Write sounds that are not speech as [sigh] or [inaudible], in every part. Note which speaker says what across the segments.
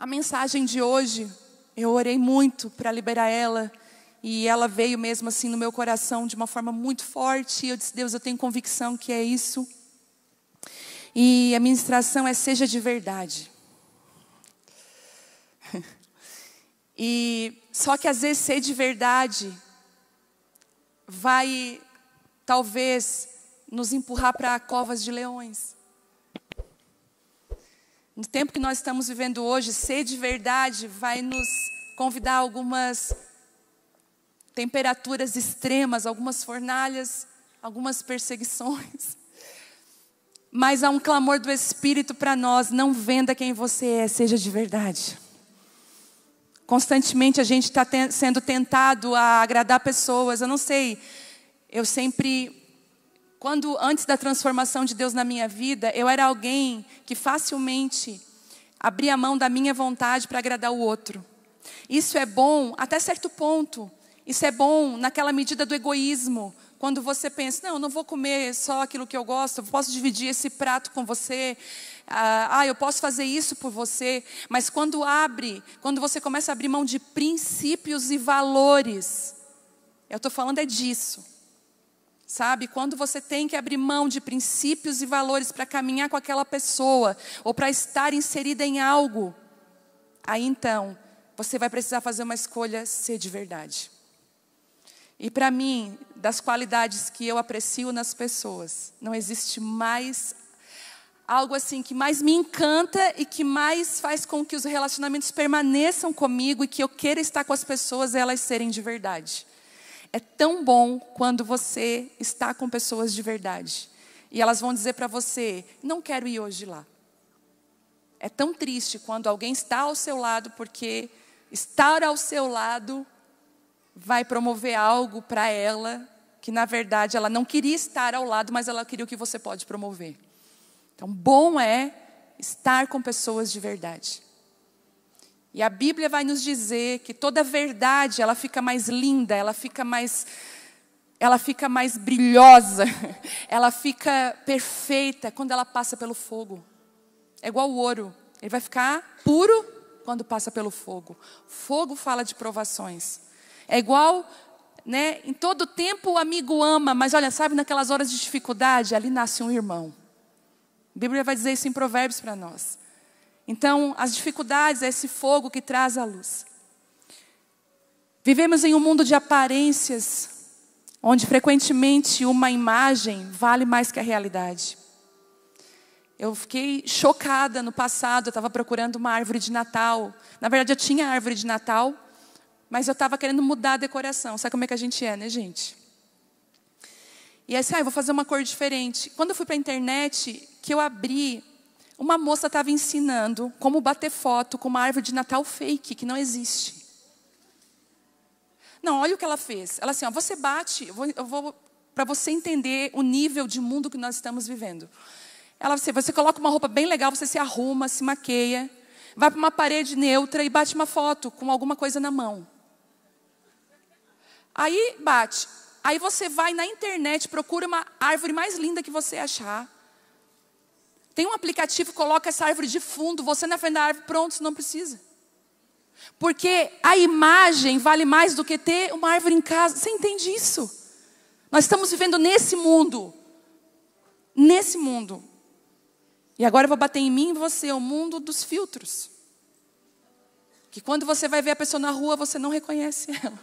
Speaker 1: A mensagem de hoje, eu orei muito para liberar ela. E ela veio mesmo assim no meu coração de uma forma muito forte. E eu disse, Deus, eu tenho convicção que é isso. E a ministração é seja de verdade. [laughs] e só que às vezes ser de verdade vai talvez nos empurrar para covas de leões. No tempo que nós estamos vivendo hoje, ser de verdade vai nos convidar a algumas temperaturas extremas, algumas fornalhas, algumas perseguições. [laughs] Mas há um clamor do Espírito para nós: não venda quem você é, seja de verdade. Constantemente a gente está sendo tentado a agradar pessoas. Eu não sei, eu sempre quando antes da transformação de Deus na minha vida, eu era alguém que facilmente abria a mão da minha vontade para agradar o outro. Isso é bom até certo ponto. Isso é bom naquela medida do egoísmo, quando você pensa, não, eu não vou comer só aquilo que eu gosto, eu posso dividir esse prato com você, ah, ah eu posso fazer isso por você, mas quando abre, quando você começa a abrir mão de princípios e valores, eu estou falando é disso. Sabe, quando você tem que abrir mão de princípios e valores para caminhar com aquela pessoa ou para estar inserida em algo, aí então você vai precisar fazer uma escolha ser de verdade. E para mim, das qualidades que eu aprecio nas pessoas, não existe mais algo assim que mais me encanta e que mais faz com que os relacionamentos permaneçam comigo e que eu queira estar com as pessoas e elas serem de verdade. É tão bom quando você está com pessoas de verdade. E elas vão dizer para você: não quero ir hoje lá. É tão triste quando alguém está ao seu lado, porque estar ao seu lado vai promover algo para ela que, na verdade, ela não queria estar ao lado, mas ela queria o que você pode promover. Então, bom é estar com pessoas de verdade. E a Bíblia vai nos dizer que toda verdade, ela fica mais linda, ela fica mais ela fica mais brilhosa, [laughs] ela fica perfeita quando ela passa pelo fogo. É igual o ouro, ele vai ficar puro quando passa pelo fogo. Fogo fala de provações. É igual, né, em todo tempo o amigo ama, mas olha, sabe, naquelas horas de dificuldade, ali nasce um irmão. A Bíblia vai dizer isso em Provérbios para nós. Então, as dificuldades é esse fogo que traz a luz. Vivemos em um mundo de aparências, onde frequentemente uma imagem vale mais que a realidade. Eu fiquei chocada no passado, eu estava procurando uma árvore de Natal. Na verdade, eu tinha árvore de Natal, mas eu estava querendo mudar a decoração. Sabe como é que a gente é, né, gente? E aí, assim, ah, vou fazer uma cor diferente. Quando eu fui para a internet, que eu abri uma moça estava ensinando como bater foto com uma árvore de Natal fake, que não existe. Não, olha o que ela fez. Ela assim, ó, você bate, eu vou, vou para você entender o nível de mundo que nós estamos vivendo. Ela assim, você coloca uma roupa bem legal, você se arruma, se maqueia, vai para uma parede neutra e bate uma foto com alguma coisa na mão. Aí bate. Aí você vai na internet, procura uma árvore mais linda que você achar tem um aplicativo, coloca essa árvore de fundo, você na frente da árvore, pronto, você não precisa. Porque a imagem vale mais do que ter uma árvore em casa. Você entende isso? Nós estamos vivendo nesse mundo. Nesse mundo. E agora eu vou bater em mim e você, o mundo dos filtros. Que quando você vai ver a pessoa na rua, você não reconhece [laughs] ela.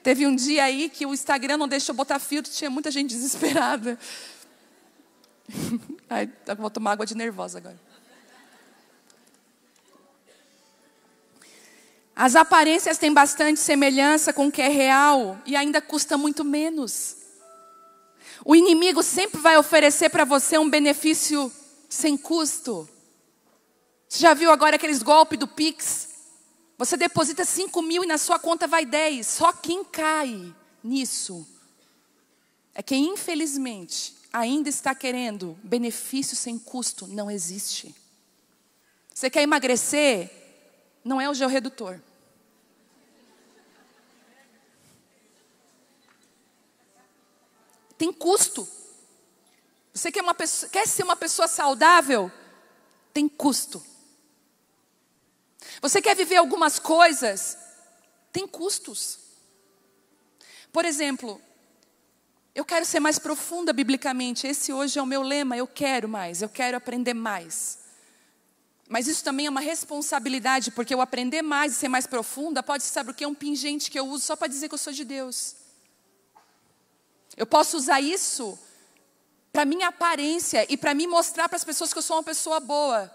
Speaker 1: Teve um dia aí que o Instagram não deixou botar filtro, tinha muita gente desesperada. [laughs] Ai, tá, vou tomar água de nervosa agora. As aparências têm bastante semelhança com o que é real e ainda custa muito menos. O inimigo sempre vai oferecer para você um benefício sem custo. Você já viu agora aqueles golpes do Pix? Você deposita 5 mil e na sua conta vai 10. Só quem cai nisso é quem, infelizmente, ainda está querendo benefício sem custo, não existe. Você quer emagrecer? Não é o gel redutor. Tem custo. Você quer, uma pessoa, quer ser uma pessoa saudável? Tem custo. Você quer viver algumas coisas? Tem custos. Por exemplo, eu quero ser mais profunda biblicamente. Esse hoje é o meu lema. Eu quero mais, eu quero aprender mais. Mas isso também é uma responsabilidade, porque eu aprender mais e ser mais profunda pode ser, sabe o que? É um pingente que eu uso só para dizer que eu sou de Deus. Eu posso usar isso para minha aparência e para me mostrar para as pessoas que eu sou uma pessoa boa.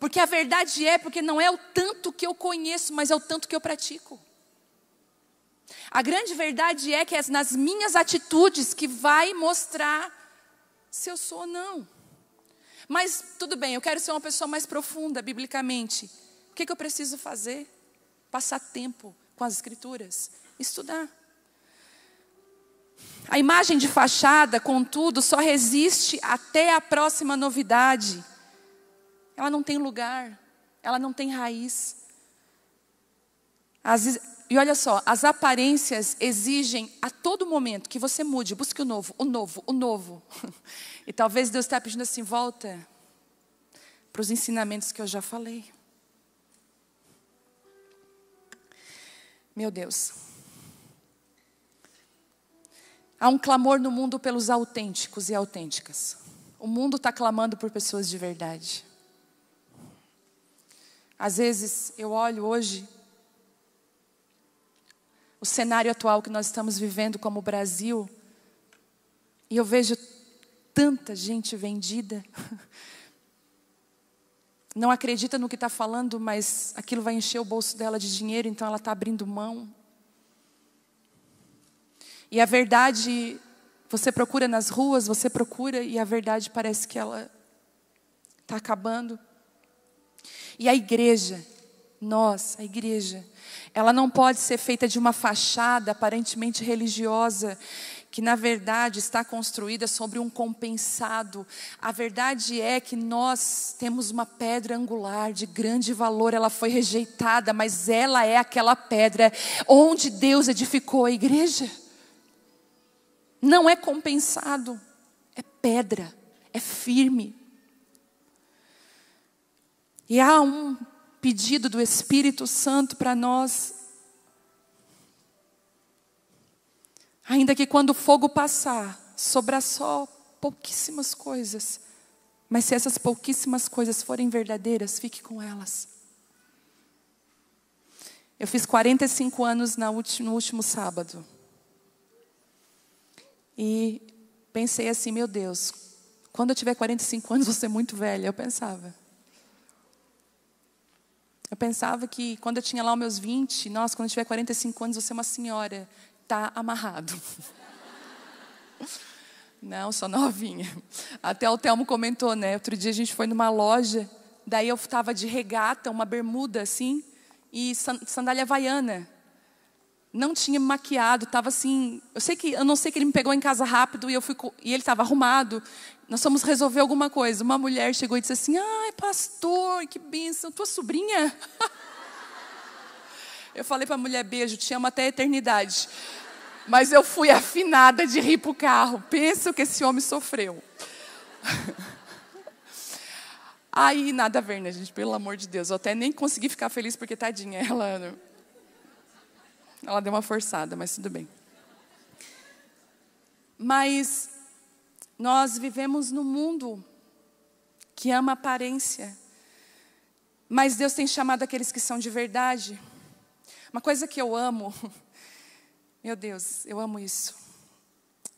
Speaker 1: Porque a verdade é, porque não é o tanto que eu conheço, mas é o tanto que eu pratico. A grande verdade é que é nas minhas atitudes que vai mostrar se eu sou ou não. Mas tudo bem, eu quero ser uma pessoa mais profunda biblicamente. O que, que eu preciso fazer? Passar tempo com as Escrituras, estudar. A imagem de fachada, contudo, só resiste até a próxima novidade. Ela não tem lugar, ela não tem raiz. As, e olha só, as aparências exigem a todo momento que você mude, busque o novo, o novo, o novo. [laughs] E talvez Deus esteja tá pedindo assim: volta para os ensinamentos que eu já falei. Meu Deus. Há um clamor no mundo pelos autênticos e autênticas. O mundo está clamando por pessoas de verdade. Às vezes eu olho hoje o cenário atual que nós estamos vivendo como Brasil. E eu vejo tanta gente vendida. [laughs] Não acredita no que está falando, mas aquilo vai encher o bolso dela de dinheiro, então ela está abrindo mão. E a verdade, você procura nas ruas, você procura, e a verdade parece que ela está acabando. E a igreja, nós, a igreja, ela não pode ser feita de uma fachada aparentemente religiosa, que na verdade está construída sobre um compensado. A verdade é que nós temos uma pedra angular de grande valor, ela foi rejeitada, mas ela é aquela pedra onde Deus edificou a igreja. Não é compensado, é pedra, é firme. E há um pedido do Espírito Santo para nós. Ainda que quando o fogo passar, sobrar só pouquíssimas coisas. Mas se essas pouquíssimas coisas forem verdadeiras, fique com elas. Eu fiz 45 anos no último sábado. E pensei assim, meu Deus, quando eu tiver 45 anos, vou ser muito velha. Eu pensava. Eu pensava que quando eu tinha lá os meus 20, nossa, quando eu tiver 45 anos, você é uma senhora. Tá amarrado. [laughs] Não, Sou novinha. Até o Telmo comentou, né? Outro dia a gente foi numa loja, daí eu estava de regata, uma bermuda assim, e sandália havaiana. Não tinha me maquiado, estava assim. Eu sei que eu não sei que ele me pegou em casa rápido e eu fui e ele estava arrumado nós fomos resolver alguma coisa. Uma mulher chegou e disse assim: Ai, pastor, que bênção, tua sobrinha. [laughs] Eu falei para a mulher: beijo, te amo até a eternidade. Mas eu fui afinada de rir para o carro. Pensa o que esse homem sofreu. [laughs] Aí, nada a ver, né, gente? Pelo amor de Deus. Eu até nem consegui ficar feliz porque, tadinha, ela. Ela deu uma forçada, mas tudo bem. Mas nós vivemos num mundo que ama aparência, mas Deus tem chamado aqueles que são de verdade. Uma coisa que eu amo, [laughs] meu Deus, eu amo isso.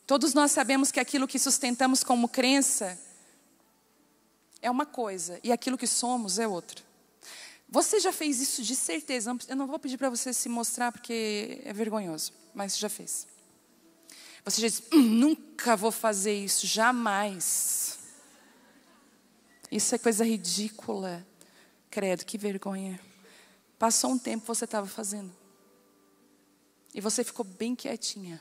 Speaker 1: Todos nós sabemos que aquilo que sustentamos como crença é uma coisa e aquilo que somos é outra. Você já fez isso de certeza. Eu não vou pedir para você se mostrar porque é vergonhoso, mas você já fez. Você já diz: hum, nunca vou fazer isso, jamais. Isso é coisa ridícula. Credo, que vergonha. Passou um tempo você estava fazendo. E você ficou bem quietinha.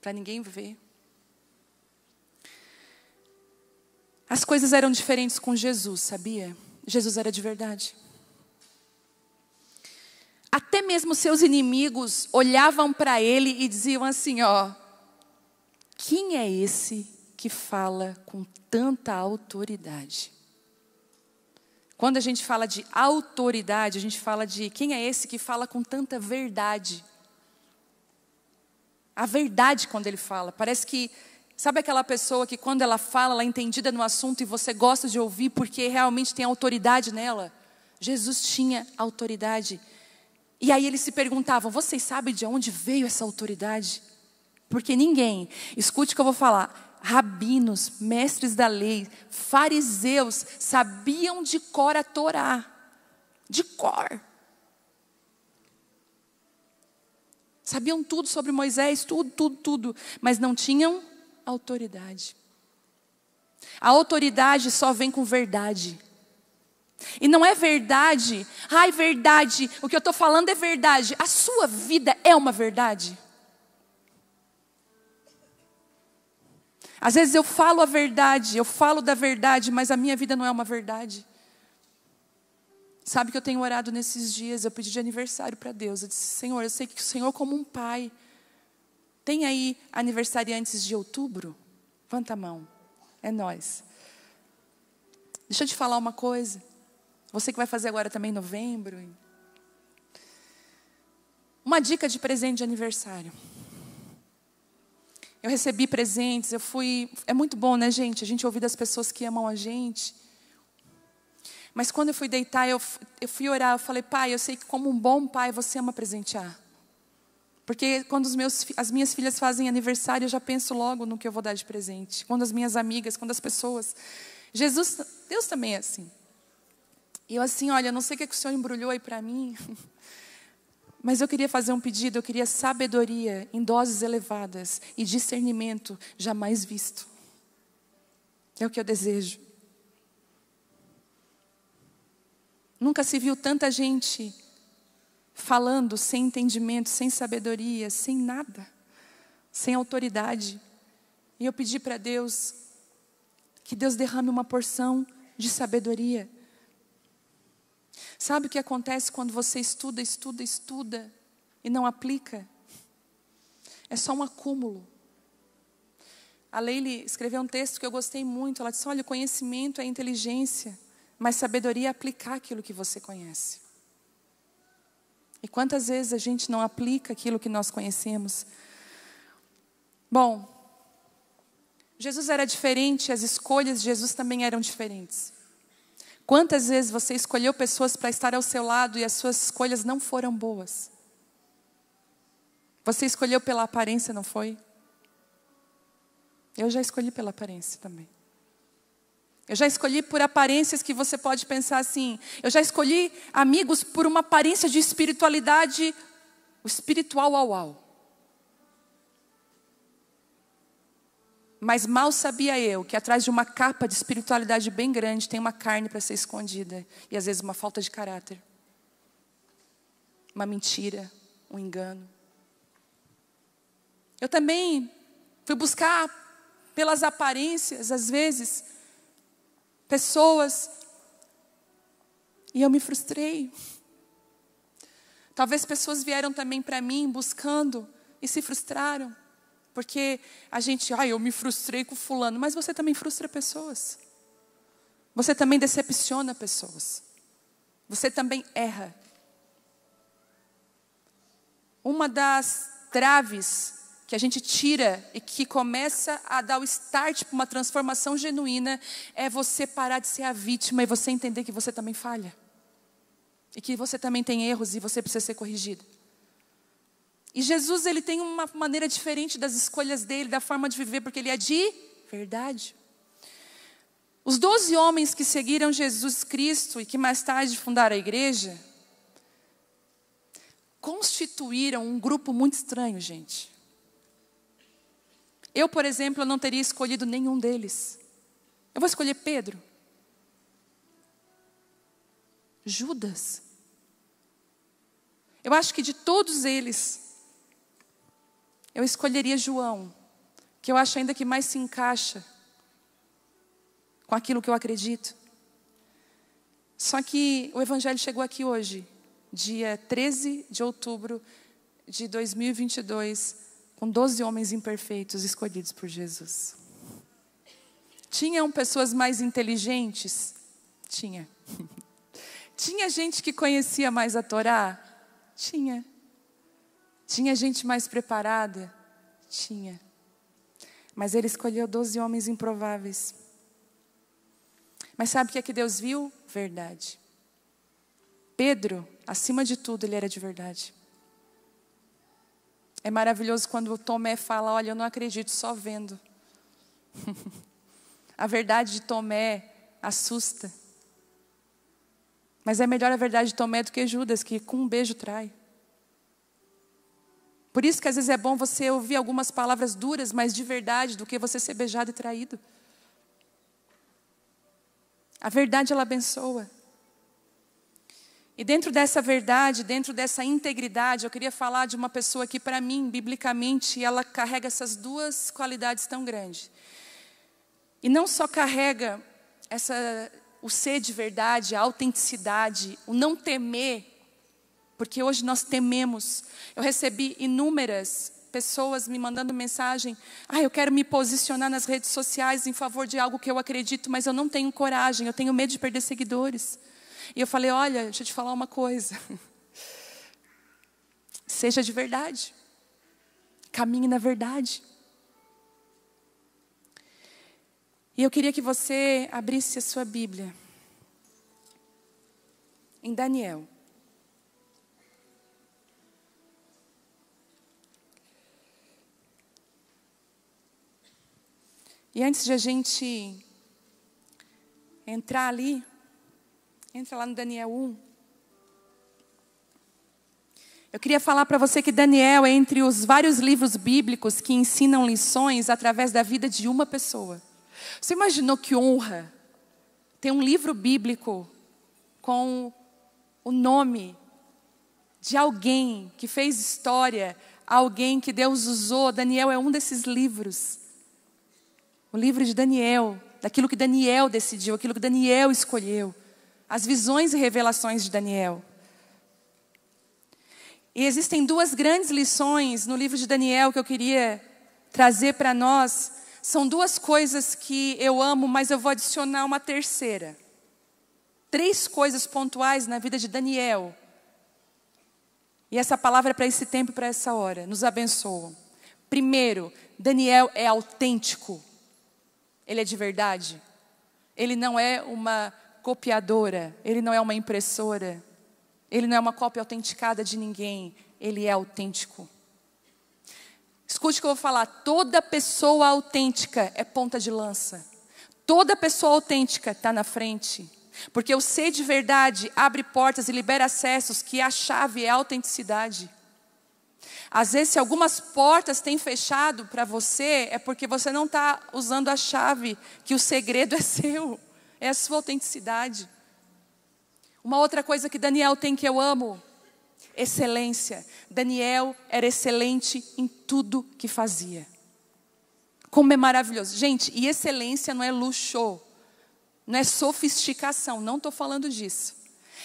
Speaker 1: Para ninguém ver. As coisas eram diferentes com Jesus, sabia? Jesus era de verdade. Até mesmo seus inimigos olhavam para ele e diziam assim: ó, quem é esse que fala com tanta autoridade? Quando a gente fala de autoridade, a gente fala de quem é esse que fala com tanta verdade? A verdade quando ele fala, parece que Sabe aquela pessoa que quando ela fala, ela é entendida no assunto e você gosta de ouvir porque realmente tem autoridade nela? Jesus tinha autoridade. E aí eles se perguntavam: vocês sabem de onde veio essa autoridade? Porque ninguém, escute o que eu vou falar, rabinos, mestres da lei, fariseus, sabiam de cor a Torá, de cor. Sabiam tudo sobre Moisés, tudo, tudo, tudo, mas não tinham autoridade. A autoridade só vem com verdade. E não é verdade. Ai, verdade. O que eu estou falando é verdade. A sua vida é uma verdade. Às vezes eu falo a verdade, eu falo da verdade, mas a minha vida não é uma verdade. Sabe que eu tenho orado nesses dias, eu pedi de aniversário para Deus. Eu disse, Senhor, eu sei que o Senhor, como um pai, tem aí aniversário antes de outubro? Levanta a mão. É nós. Deixa eu te falar uma coisa. Você que vai fazer agora também em novembro. Uma dica de presente de aniversário. Eu recebi presentes, eu fui. É muito bom, né, gente? A gente ouvir das pessoas que amam a gente. Mas quando eu fui deitar, eu, eu fui orar, eu falei, pai, eu sei que como um bom pai você ama presentear. Porque quando os meus, as minhas filhas fazem aniversário, eu já penso logo no que eu vou dar de presente. Quando as minhas amigas, quando as pessoas. Jesus, Deus também é assim. E eu assim, olha, não sei o que, é que o Senhor embrulhou aí para mim, [laughs] mas eu queria fazer um pedido, eu queria sabedoria em doses elevadas e discernimento jamais visto. É o que eu desejo. Nunca se viu tanta gente falando sem entendimento, sem sabedoria, sem nada, sem autoridade. E eu pedi para Deus que Deus derrame uma porção de sabedoria Sabe o que acontece quando você estuda, estuda, estuda e não aplica? É só um acúmulo. A Leile escreveu um texto que eu gostei muito. Ela disse: Olha, o conhecimento é inteligência, mas sabedoria é aplicar aquilo que você conhece. E quantas vezes a gente não aplica aquilo que nós conhecemos? Bom, Jesus era diferente, as escolhas de Jesus também eram diferentes. Quantas vezes você escolheu pessoas para estar ao seu lado e as suas escolhas não foram boas? Você escolheu pela aparência, não foi? Eu já escolhi pela aparência também. Eu já escolhi por aparências que você pode pensar assim. Eu já escolhi amigos por uma aparência de espiritualidade, o espiritual ao ao. Mas mal sabia eu que atrás de uma capa de espiritualidade bem grande tem uma carne para ser escondida e às vezes uma falta de caráter, uma mentira, um engano. Eu também fui buscar pelas aparências, às vezes, pessoas e eu me frustrei. Talvez pessoas vieram também para mim buscando e se frustraram. Porque a gente, ai, ah, eu me frustrei com fulano, mas você também frustra pessoas. Você também decepciona pessoas. Você também erra. Uma das traves que a gente tira e que começa a dar o start para uma transformação genuína é você parar de ser a vítima e você entender que você também falha. E que você também tem erros e você precisa ser corrigido. E Jesus ele tem uma maneira diferente das escolhas dele, da forma de viver, porque ele é de verdade. Os doze homens que seguiram Jesus Cristo e que mais tarde fundaram a igreja, constituíram um grupo muito estranho, gente. Eu, por exemplo, não teria escolhido nenhum deles. Eu vou escolher Pedro. Judas. Eu acho que de todos eles, eu escolheria João, que eu acho ainda que mais se encaixa com aquilo que eu acredito. Só que o Evangelho chegou aqui hoje, dia 13 de outubro de 2022, com 12 homens imperfeitos escolhidos por Jesus. Tinham pessoas mais inteligentes? Tinha. [laughs] Tinha gente que conhecia mais a Torá? Tinha. Tinha gente mais preparada? Tinha. Mas ele escolheu 12 homens improváveis. Mas sabe o que é que Deus viu? Verdade. Pedro, acima de tudo, ele era de verdade. É maravilhoso quando o Tomé fala: Olha, eu não acredito só vendo. [laughs] a verdade de Tomé assusta. Mas é melhor a verdade de Tomé do que Judas, que com um beijo trai. Por isso que às vezes é bom você ouvir algumas palavras duras, mas de verdade, do que você ser beijado e traído. A verdade ela abençoa. E dentro dessa verdade, dentro dessa integridade, eu queria falar de uma pessoa que para mim, biblicamente, ela carrega essas duas qualidades tão grandes. E não só carrega essa o ser de verdade, a autenticidade, o não temer porque hoje nós tememos. Eu recebi inúmeras pessoas me mandando mensagem: ah, eu quero me posicionar nas redes sociais em favor de algo que eu acredito, mas eu não tenho coragem, eu tenho medo de perder seguidores. E eu falei: olha, deixa eu te falar uma coisa. [laughs] Seja de verdade. Caminhe na verdade. E eu queria que você abrisse a sua Bíblia em Daniel. E antes de a gente entrar ali, entra lá no Daniel 1. Eu queria falar para você que Daniel é entre os vários livros bíblicos que ensinam lições através da vida de uma pessoa. Você imaginou que honra ter um livro bíblico com o nome de alguém que fez história, alguém que Deus usou? Daniel é um desses livros. O livro de Daniel, daquilo que Daniel decidiu, aquilo que Daniel escolheu, as visões e revelações de Daniel. E existem duas grandes lições no livro de Daniel que eu queria trazer para nós. São duas coisas que eu amo, mas eu vou adicionar uma terceira. Três coisas pontuais na vida de Daniel. E essa palavra é para esse tempo e para essa hora. Nos abençoa. Primeiro, Daniel é autêntico. Ele é de verdade. Ele não é uma copiadora, ele não é uma impressora, ele não é uma cópia autenticada de ninguém, ele é autêntico. Escute o que eu vou falar: toda pessoa autêntica é ponta de lança, toda pessoa autêntica está na frente, porque o ser de verdade abre portas e libera acessos que a chave é a autenticidade. Às vezes, se algumas portas têm fechado para você, é porque você não está usando a chave, que o segredo [laughs] é seu, é a sua autenticidade. Uma outra coisa que Daniel tem que eu amo: excelência. Daniel era excelente em tudo que fazia. Como é maravilhoso. Gente, e excelência não é luxo, não é sofisticação, não estou falando disso.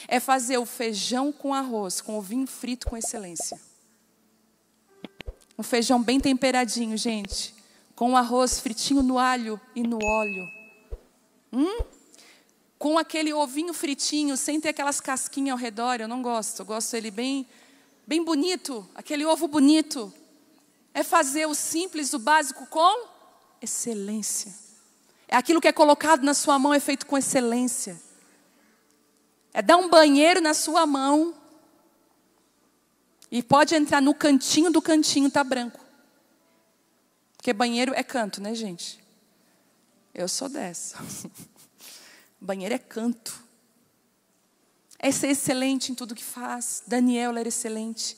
Speaker 1: É fazer o feijão com arroz, com o vinho frito com excelência. Um feijão bem temperadinho, gente. Com um arroz fritinho no alho e no óleo. Hum? Com aquele ovinho fritinho, sem ter aquelas casquinhas ao redor, eu não gosto. Eu gosto ele bem, bem bonito, aquele ovo bonito. É fazer o simples, o básico com excelência. É aquilo que é colocado na sua mão é feito com excelência. É dar um banheiro na sua mão e pode entrar no cantinho do cantinho, tá branco. Porque banheiro é canto, né, gente? Eu sou dessa. [laughs] banheiro é canto. É ser excelente em tudo que faz. Daniel era excelente.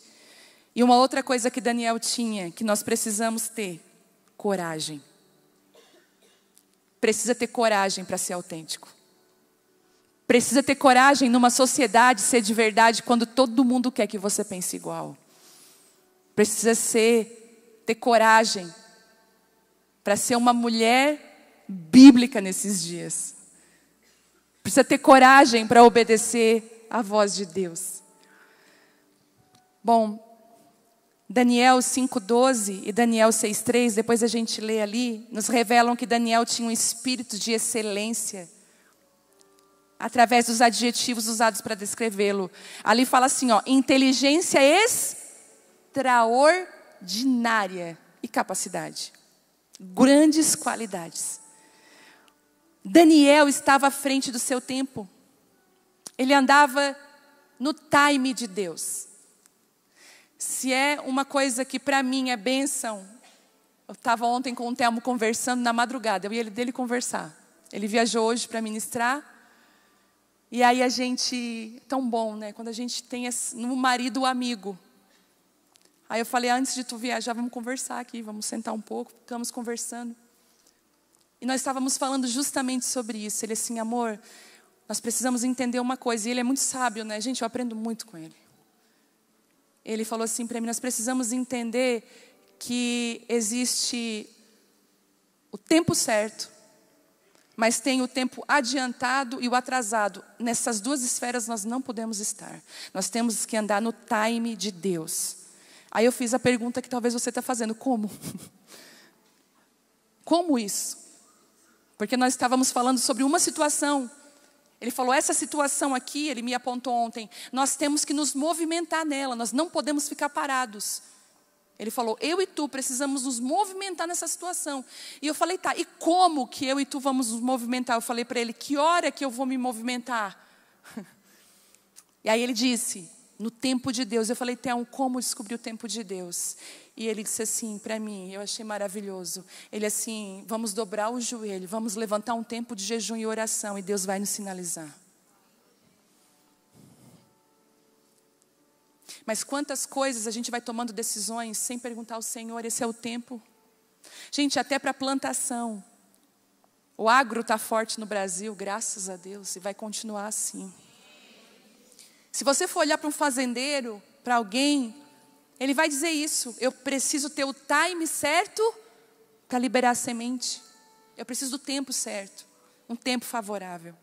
Speaker 1: E uma outra coisa que Daniel tinha, que nós precisamos ter: coragem. Precisa ter coragem para ser autêntico. Precisa ter coragem numa sociedade ser de verdade quando todo mundo quer que você pense igual. Precisa ser, ter coragem para ser uma mulher bíblica nesses dias. Precisa ter coragem para obedecer à voz de Deus. Bom, Daniel 5,12 e Daniel 6,3, depois a gente lê ali, nos revelam que Daniel tinha um espírito de excelência através dos adjetivos usados para descrevê-lo. Ali fala assim, ó, inteligência extraordinária e capacidade. Grandes qualidades. Daniel estava à frente do seu tempo. Ele andava no time de Deus. Se é uma coisa que para mim é bênção, eu estava ontem com o Telmo conversando na madrugada, eu e ele dele conversar. Ele viajou hoje para ministrar, e aí a gente, tão bom, né? Quando a gente tem esse, no marido o amigo. Aí eu falei, antes de tu viajar, vamos conversar aqui, vamos sentar um pouco, ficamos conversando. E nós estávamos falando justamente sobre isso. Ele assim, amor, nós precisamos entender uma coisa. E ele é muito sábio, né? Gente, eu aprendo muito com ele. Ele falou assim para mim, nós precisamos entender que existe o tempo certo mas tem o tempo adiantado e o atrasado. Nessas duas esferas nós não podemos estar. Nós temos que andar no time de Deus. Aí eu fiz a pergunta que talvez você está fazendo: como? [laughs] Como isso? Porque nós estávamos falando sobre uma situação. Ele falou: essa situação aqui, ele me apontou ontem, nós temos que nos movimentar nela, nós não podemos ficar parados. Ele falou: Eu e tu precisamos nos movimentar nessa situação. E eu falei: Tá, e como que eu e tu vamos nos movimentar? Eu falei para ele: Que hora que eu vou me movimentar? [laughs] E aí ele disse: No tempo de Deus. Eu falei: Tem como descobrir o tempo de Deus? E ele disse assim para mim, eu achei maravilhoso. Ele assim: Vamos dobrar o joelho, vamos levantar um tempo de jejum e oração e Deus vai nos sinalizar. Mas quantas coisas a gente vai tomando decisões sem perguntar ao Senhor, esse é o tempo. Gente, até para plantação. O agro está forte no Brasil, graças a Deus, e vai continuar assim. Se você for olhar para um fazendeiro, para alguém, ele vai dizer isso: eu preciso ter o time certo para liberar a semente. Eu preciso do tempo certo, um tempo favorável.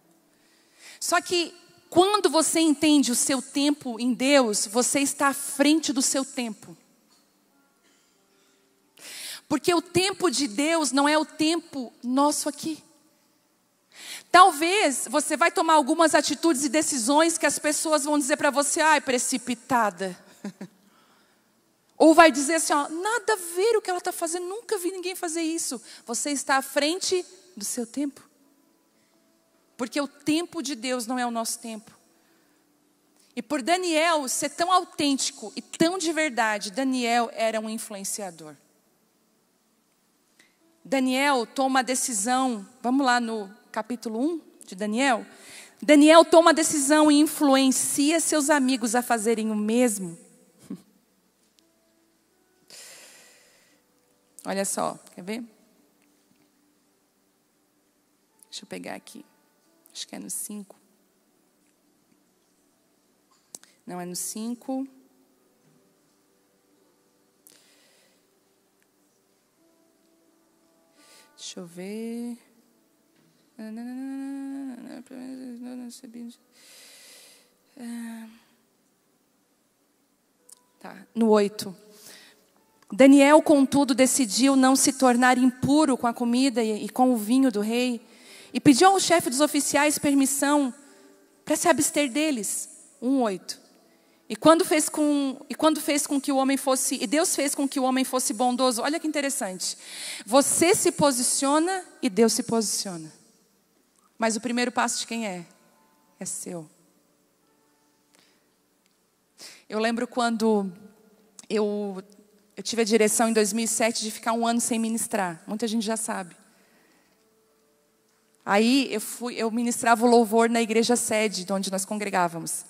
Speaker 1: Só que quando você entende o seu tempo em Deus, você está à frente do seu tempo. Porque o tempo de Deus não é o tempo nosso aqui. Talvez você vai tomar algumas atitudes e decisões que as pessoas vão dizer para você, ai, ah, é precipitada. [laughs] Ou vai dizer assim, ó, nada a ver o que ela está fazendo, nunca vi ninguém fazer isso. Você está à frente do seu tempo porque o tempo de Deus não é o nosso tempo. E por Daniel ser tão autêntico e tão de verdade, Daniel era um influenciador. Daniel toma a decisão, vamos lá no capítulo 1 de Daniel. Daniel toma a decisão e influencia seus amigos a fazerem o mesmo. [laughs] Olha só, quer ver? Deixa eu pegar aqui. Acho que é no 5. Não, é no 5. Deixa eu ver. Tá, no 8. Daniel, contudo, decidiu não se tornar impuro com a comida e com o vinho do rei e pediu ao chefe dos oficiais permissão para se abster deles. 1:8. E quando fez com e quando fez com que o homem fosse e Deus fez com que o homem fosse bondoso. Olha que interessante. Você se posiciona e Deus se posiciona. Mas o primeiro passo de quem é? É seu. Eu lembro quando eu eu tive a direção em 2007 de ficar um ano sem ministrar. Muita gente já sabe. Aí eu, fui, eu ministrava o louvor na igreja sede, de onde nós congregávamos.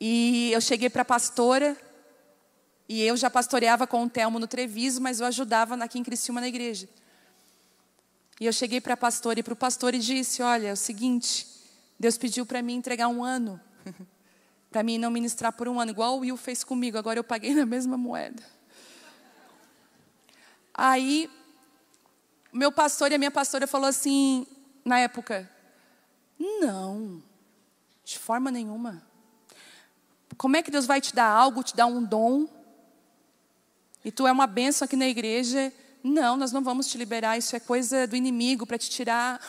Speaker 1: E eu cheguei para a pastora, e eu já pastoreava com o Telmo no Treviso, mas eu ajudava aqui em Criciúma na igreja. E eu cheguei para a pastora e para o pastor e disse: Olha, é o seguinte, Deus pediu para mim entregar um ano, [laughs] para mim não ministrar por um ano, igual o Will fez comigo, agora eu paguei [laughs] na mesma moeda. Aí meu pastor e a minha pastora falou assim, na época, não, de forma nenhuma. Como é que Deus vai te dar algo, te dar um dom, e tu é uma bênção aqui na igreja? Não, nós não vamos te liberar, isso é coisa do inimigo para te tirar.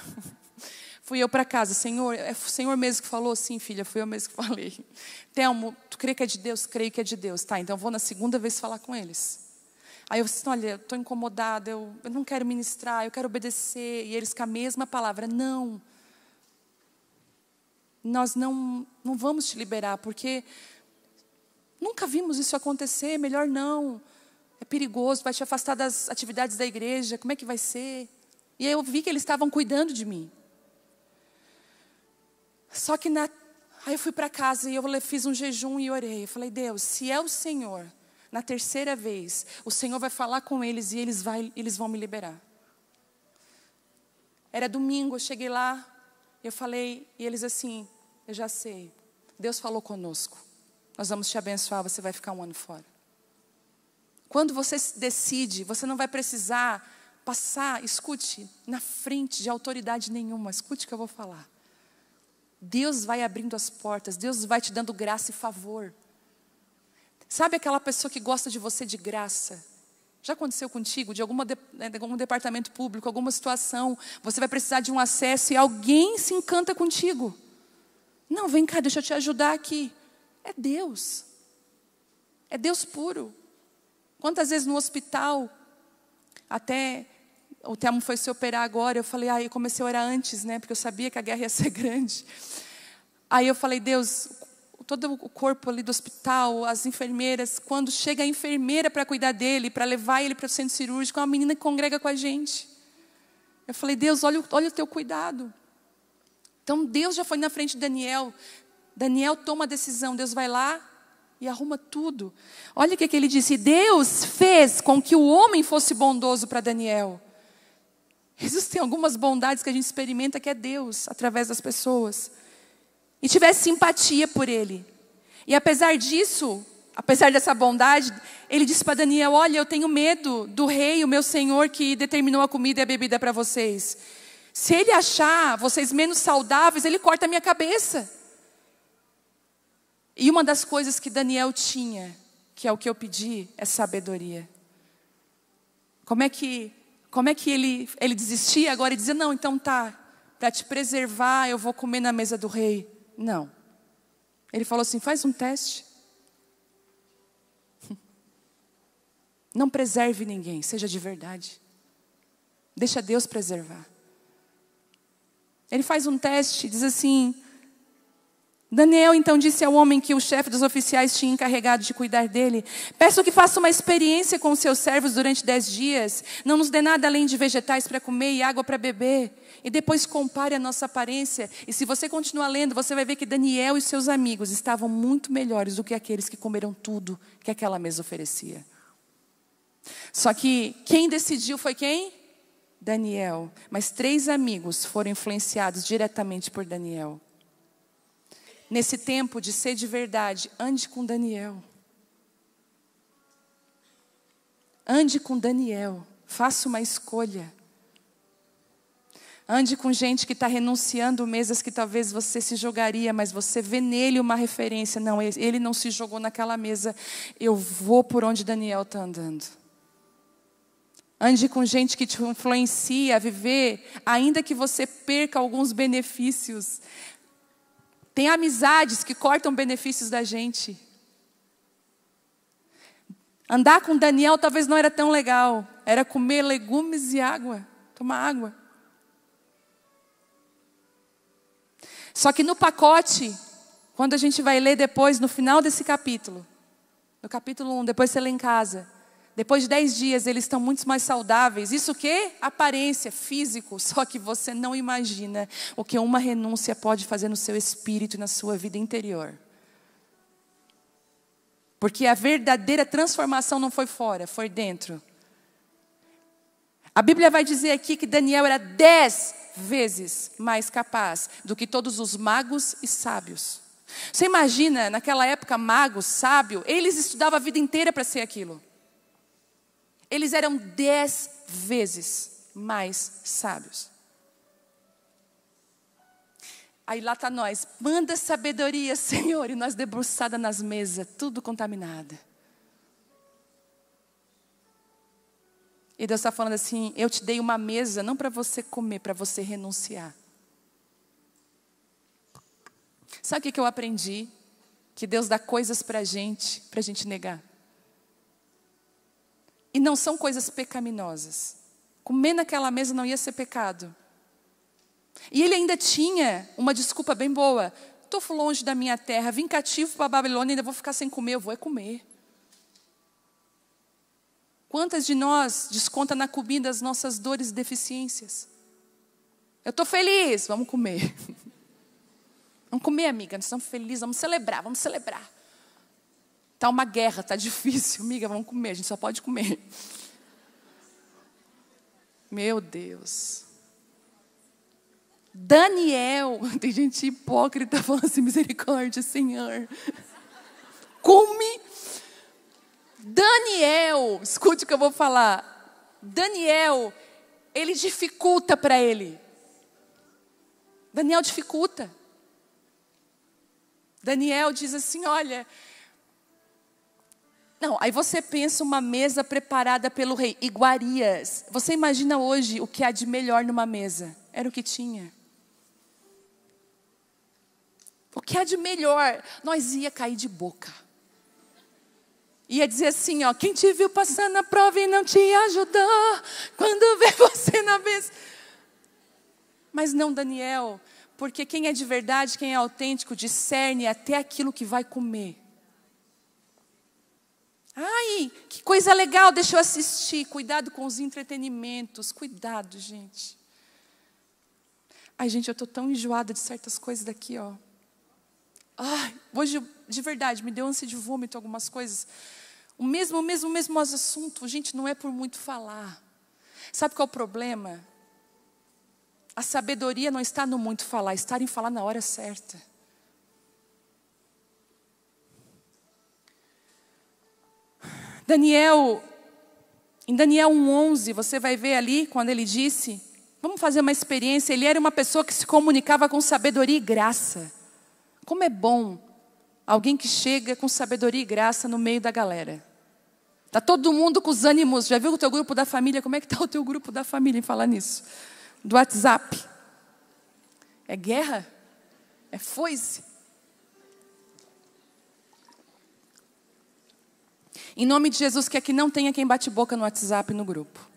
Speaker 1: [laughs] fui eu para casa, Senhor, é o Senhor mesmo que falou, sim, filha, fui eu mesmo que falei. Telmo, tu crê que é de Deus? Creio que é de Deus. Tá, então vou na segunda vez falar com eles. Aí eu disse, assim, olha, estou incomodada, eu, eu não quero ministrar, eu quero obedecer. E eles com a mesma palavra, não. Nós não, não vamos te liberar, porque nunca vimos isso acontecer, melhor não. É perigoso, vai te afastar das atividades da igreja, como é que vai ser? E aí eu vi que eles estavam cuidando de mim. Só que na... aí eu fui para casa e eu fiz um jejum e orei. Eu falei, Deus, se é o Senhor, na terceira vez, o Senhor vai falar com eles e eles, vai, eles vão me liberar. Era domingo, eu cheguei lá, eu falei, e eles assim, eu já sei. Deus falou conosco. Nós vamos te abençoar, você vai ficar um ano fora. Quando você decide, você não vai precisar passar, escute, na frente de autoridade nenhuma, escute o que eu vou falar. Deus vai abrindo as portas, Deus vai te dando graça e favor. Sabe aquela pessoa que gosta de você de graça? Já aconteceu contigo, de, alguma de, né, de algum departamento público, alguma situação, você vai precisar de um acesso e alguém se encanta contigo. Não, vem cá, deixa eu te ajudar aqui. É Deus. É Deus puro. Quantas vezes no hospital, até o Telmo foi se operar agora, eu falei, ah, eu comecei a orar antes, né? Porque eu sabia que a guerra ia ser [laughs] grande. Aí eu falei, Deus, todo o corpo ali do hospital, as enfermeiras, quando chega a enfermeira para cuidar dele, para levar ele para o centro cirúrgico, é uma menina que congrega com a gente. Eu falei, Deus, olha, olha o teu cuidado. Então Deus já foi na frente de Daniel. Daniel toma a decisão, Deus vai lá e arruma tudo. Olha o que, que ele disse: Deus fez com que o homem fosse bondoso para Daniel. Existem algumas bondades que a gente experimenta que é Deus através das pessoas e tivesse simpatia por ele. E apesar disso, apesar dessa bondade, ele disse para Daniel: Olha, eu tenho medo do rei, o meu senhor, que determinou a comida e a bebida para vocês. Se ele achar vocês menos saudáveis, ele corta a minha cabeça. E uma das coisas que Daniel tinha, que é o que eu pedi, é sabedoria. Como é que, como é que ele, ele desistia agora e dizia: Não, então tá, para te preservar, eu vou comer na mesa do rei. Não. Ele falou assim: faz um teste. [laughs] Não preserve ninguém, seja de verdade. Deixa Deus preservar. Ele faz um teste, diz assim: Daniel então disse ao homem que o chefe dos oficiais tinha encarregado de cuidar dele: Peço que faça uma experiência com os seus servos durante dez dias. Não nos dê nada além de vegetais para comer e água para beber. E depois compare a nossa aparência. E se você continuar lendo, você vai ver que Daniel e seus amigos estavam muito melhores do que aqueles que comeram tudo que aquela mesa oferecia. Só que quem decidiu foi quem? Daniel. Mas três amigos foram influenciados diretamente por Daniel. Nesse tempo de ser de verdade, ande com Daniel. Ande com Daniel. Faça uma escolha. Ande com gente que está renunciando mesas que talvez você se jogaria, mas você vê nele uma referência. Não, ele não se jogou naquela mesa. Eu vou por onde Daniel está andando. Ande com gente que te influencia a viver, ainda que você perca alguns benefícios. Tem amizades que cortam benefícios da gente. Andar com Daniel talvez não era tão legal. Era comer legumes e água, tomar água. Só que no pacote, quando a gente vai ler depois, no final desse capítulo, no capítulo 1, depois você lê em casa, depois de 10 dias eles estão muito mais saudáveis. Isso que? Aparência, físico. [laughs] Só que você não imagina o que uma renúncia pode fazer no seu espírito e na sua vida interior. Porque a verdadeira transformação não foi fora, foi dentro. A Bíblia vai dizer aqui que Daniel era dez vezes mais capaz do que todos os magos e sábios. Você imagina, naquela época, mago, sábio, eles estudavam a vida inteira para ser aquilo. Eles eram dez vezes mais sábios. Aí lá está nós, manda sabedoria, [laughs] Senhor, e nós debruçada nas mesas, tudo contaminada. E Deus está falando assim: eu te dei uma mesa não para você comer, para você renunciar. Sabe o que, eu aprendi? Que Deus dá coisas para a gente, para a gente negar. E não são coisas pecaminosas. Comer naquela mesa não ia ser pecado. E ele ainda tinha uma desculpa bem boa. Estou longe da minha terra, vim cativo para a Babilônia, ainda vou ficar sem comer, eu vou é comer. Quantas de nós desconta na comida as nossas dores e deficiências? Eu estou feliz, vamos comer. [laughs] Vamos comer, amiga, nós estamos felizes, vamos celebrar, vamos celebrar. Está uma guerra, está difícil, amiga, vamos comer, a gente só pode comer. [laughs] Meu Deus. Daniel, [laughs] tem gente hipócrita falando assim, misericórdia, Senhor. Come Daniel, escute o que eu vou falar. Daniel, ele dificulta para ele. Daniel dificulta. Daniel diz assim: olha. Não, aí você pensa uma mesa preparada pelo rei, iguarias. Você imagina hoje o que há de melhor numa mesa? Era o que tinha. O que há de melhor? Nós ia cair de boca. Ia dizer assim, ó, quem te viu passar na prova e não te ajudou, quando vê [laughs] você na vez. Mas não Daniel, porque quem é de verdade, quem é autêntico, discerne até aquilo que vai comer. Ai, que coisa legal, deixa eu assistir. Cuidado com os entretenimentos, cuidado, gente. Ai, gente, eu estou tão enjoada de certas coisas daqui, ó. Ai, hoje, de verdade, me deu ânsia de vômito algumas coisas. O mesmo, o mesmo, o mesmo assunto, gente, não é por muito falar. Sabe qual é o problema? A sabedoria não está no muito falar, está em falar na hora certa. Daniel, em Daniel 1,11, você vai ver ali quando ele disse: Vamos fazer uma experiência. Ele era uma pessoa que se comunicava com sabedoria e graça. Como é bom alguém que chega com sabedoria e graça no meio da galera. Está todo mundo com os ânimos. Já viu o teu grupo da família? Como é que está o teu grupo da família em falar nisso? Do WhatsApp. É guerra? É foice? Em nome de Jesus, que aqui não tenha quem bate boca no WhatsApp no grupo.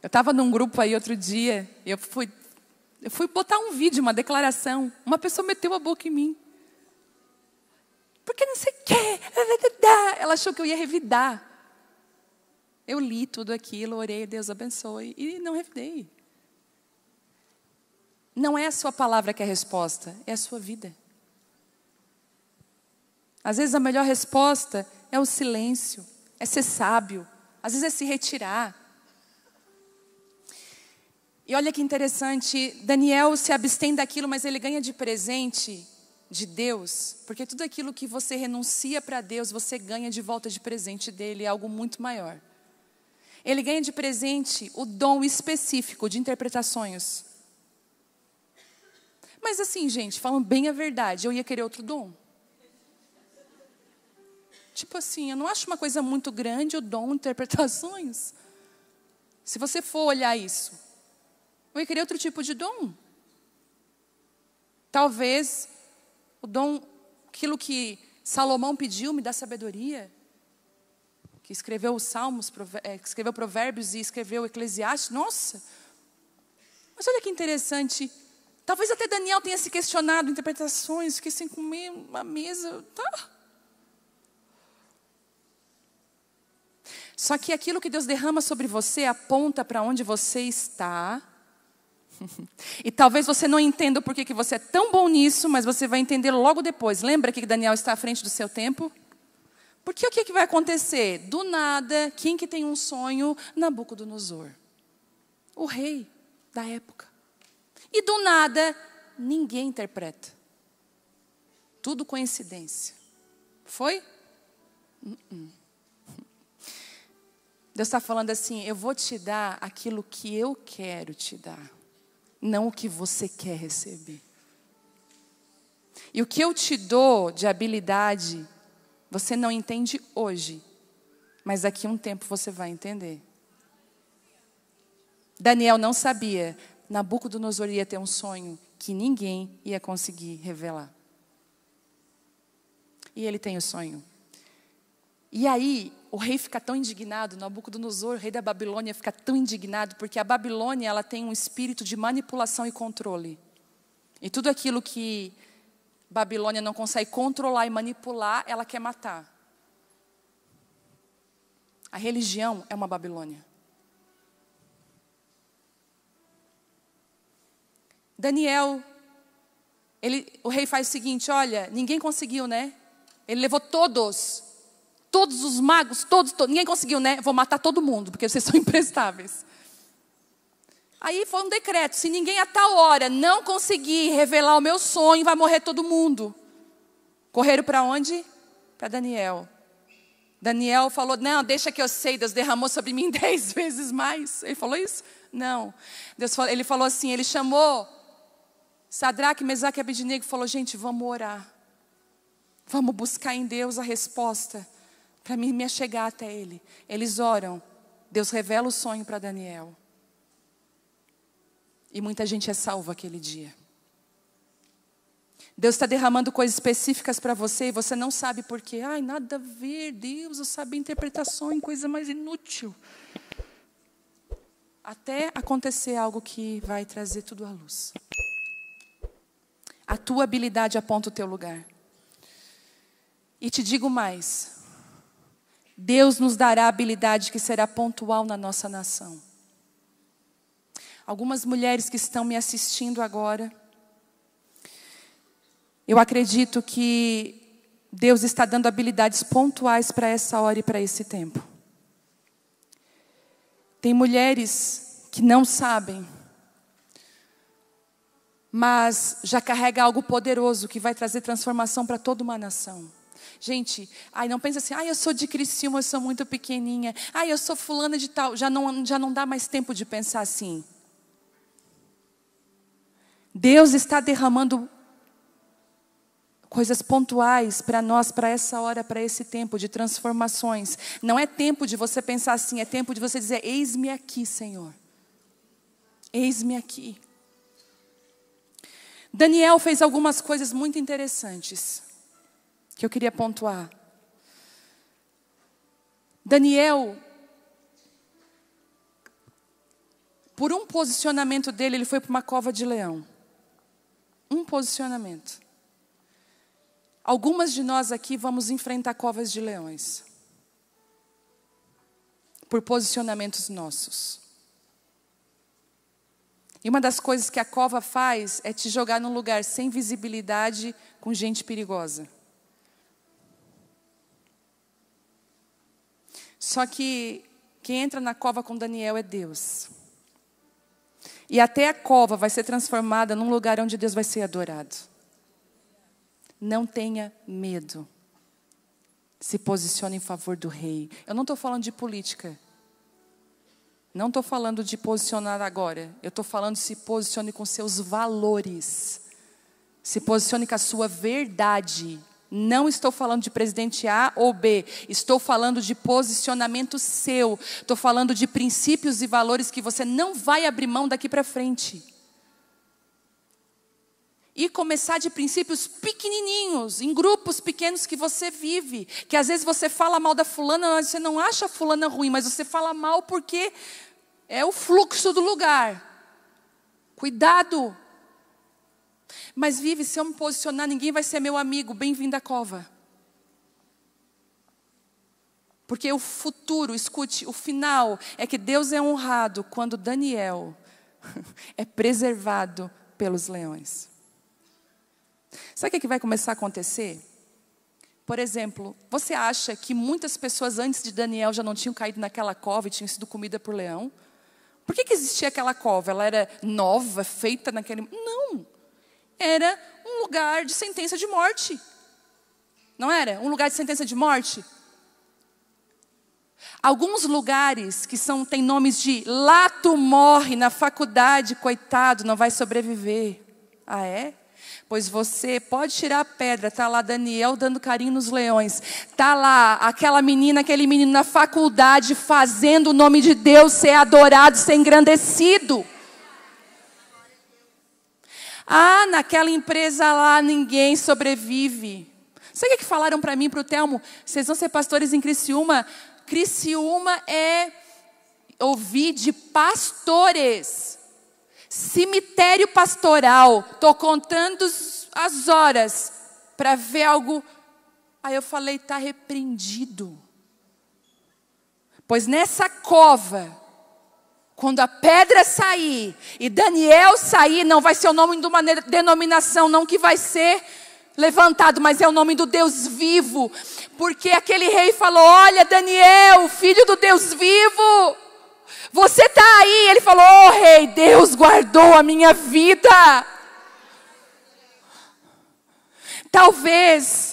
Speaker 1: Eu estava num grupo aí outro dia, eu fui, eu fui botar um vídeo, uma declaração. Uma pessoa meteu a boca em mim. Porque não sei o quê. Ela achou que eu ia revidar. Eu li tudo aquilo, orei, Deus abençoe, e não revidei. Não é a sua palavra que é a resposta, é a sua vida. Às vezes a melhor resposta é o silêncio, é ser sábio, às vezes é se retirar. E olha que interessante, Daniel se abstém daquilo, mas ele ganha de presente de Deus, porque tudo aquilo que você renuncia para Deus, você ganha de volta de presente dele, é algo muito maior. Ele ganha de presente o dom específico de interpretar sonhos. Mas assim, gente, falando bem a verdade, eu ia querer outro dom. Tipo assim, eu não acho uma coisa muito grande o dom de interpretar [laughs] sonhos. Se você for olhar isso, eu ia querer outro tipo de dom. Talvez o dom, aquilo que Salomão pediu, me dá sabedoria. Que escreveu os Salmos, é, que escreveu Provérbios e escreveu Eclesiastes. Nossa! Mas olha que interessante. Talvez até Daniel tenha se questionado, interpretações, fiquei sem assim, comer uma mesa. Tá? Só que aquilo que Deus derrama sobre você aponta para onde você está [laughs] E talvez você não entenda por que você é tão bom nisso, mas você vai entender logo depois. Lembra que Daniel está à frente do seu tempo? Porque o que, que vai acontecer? Do nada, quem que tem um sonho? Nabucodonosor, o rei da época. E do nada, ninguém interpreta. Tudo coincidência. Foi? Uh -uh. Deus está falando assim: eu vou te dar aquilo que eu quero te dar não o que você quer receber. E o que eu te dou de habilidade, você não entende hoje, mas daqui a um tempo você vai entender. Daniel não sabia, Nabucodonosor ia ter um sonho que ninguém ia conseguir revelar. E ele tem o sonho. E aí, o rei fica tão indignado, Nabucodonosor, rei da Babilônia, fica tão indignado, porque a Babilônia ela tem um espírito de manipulação e controle. E tudo aquilo que Babilônia não consegue controlar e manipular, ela quer matar. A religião é uma Babilônia. Daniel, ele, o rei faz o seguinte: olha, ninguém conseguiu, né? Ele levou todos Todos os magos, todos, todos, ninguém conseguiu, né? Vou matar todo mundo, porque vocês [laughs] são imprestáveis. Aí foi um decreto: se ninguém a tal hora não conseguir revelar o meu sonho, vai morrer todo mundo. Correram para onde? Para Daniel. Daniel falou: Não, deixa que eu sei, Deus derramou sobre mim [laughs] dez vezes mais. Ele falou isso? Não. Deus falou, ele falou assim: Ele chamou Sadraque, Mesaque e Abednego e falou: Gente, vamos orar. Vamos buscar em Deus a resposta para mim me chegar até ele. Eles oram. Deus revela o sonho para Daniel. E muita gente é salva aquele dia. Deus está derramando coisas específicas para você e você não sabe por quê. Ai, nada a ver, Deus, eu sabia interpretar em coisa mais inútil. Até acontecer algo que vai trazer tudo à luz. A tua habilidade aponta o teu lugar. E te digo mais: Deus nos dará habilidade que será pontual na nossa nação. Algumas mulheres que estão me assistindo agora, eu acredito que Deus está dando habilidades pontuais para essa hora e para esse tempo. Tem mulheres que não sabem, mas já carrega algo poderoso que vai trazer transformação para toda uma nação. Gente, ai, não pensa assim, ai, eu sou de Criciúma, eu sou muito pequeninha. Ai, eu sou fulana de tal. Já não, já não dá mais tempo de pensar assim. Deus está derramando coisas pontuais para nós, para essa hora, para esse tempo de transformações. Não é tempo de você pensar assim, é tempo de você dizer: Eis-me aqui, Senhor. Eis-me aqui. Daniel fez algumas coisas muito interessantes que eu queria pontuar. Daniel, por um posicionamento dele, ele foi para uma cova de leão. Um posicionamento. Algumas de nós aqui vamos enfrentar covas de leões. Por posicionamentos nossos. E uma das coisas que a cova faz é te jogar num lugar sem visibilidade, com gente perigosa. Só que quem entra na cova com Daniel é Deus. E até a cova vai ser transformada num lugar onde Deus vai ser adorado. Não tenha medo. Se posicione em favor do rei. Eu não estou falando de política. Não estou falando de posicionar agora. Eu estou falando se posicione com seus valores. Se posicione com a sua verdade. Não estou falando de presidente A ou B, estou falando de posicionamento seu, estou falando de princípios e valores que você não vai abrir mão daqui para frente. E começar de princípios pequenininhos, em grupos pequenos que você vive. Que às vezes você fala mal da fulana, mas você não acha a fulana ruim, mas você fala mal porque é o fluxo do lugar. Cuidado! Mas vive, se eu me posicionar, ninguém vai ser meu amigo. Bem-vindo à cova. Porque o futuro, escute, o final é que Deus é honrado quando Daniel [laughs] é preservado pelos leões. Sabe o é que, vai começar a acontecer? Por exemplo, você acha que muitas pessoas antes de Daniel já não tinham caído naquela cova e tinham sido comida por leão? Por que, que existia aquela cova? Ela era nova, feita naquele. Não! era um lugar de sentença de morte. Não era? Um lugar de sentença de morte? Alguns lugares que são têm nomes de lato morre na faculdade, coitado, não vai sobreviver. Ah, é? Pois você pode tirar a pedra, tá lá Daniel dando carinho nos leões, tá lá aquela menina, aquele menino na faculdade fazendo o nome de Deus ser adorado, ser engrandecido. Ah, naquela empresa lá ninguém sobrevive. Sabe o que é falaram para mim, para o Telmo? Vocês vão ser pastores em Criciúma. Criciúma é ouvir de pastores. Cemitério pastoral. Estou contando as horas para ver algo. Aí eu falei, está repreendido. Pois nessa cova quando a pedra sair e Daniel sair, não vai ser o nome de uma denominação, não que vai ser levantado, mas é o nome do Deus vivo. Porque aquele rei falou: Olha, Daniel, filho do Deus vivo, você está aí. Ele falou: Oh, rei, Deus guardou a minha vida. Talvez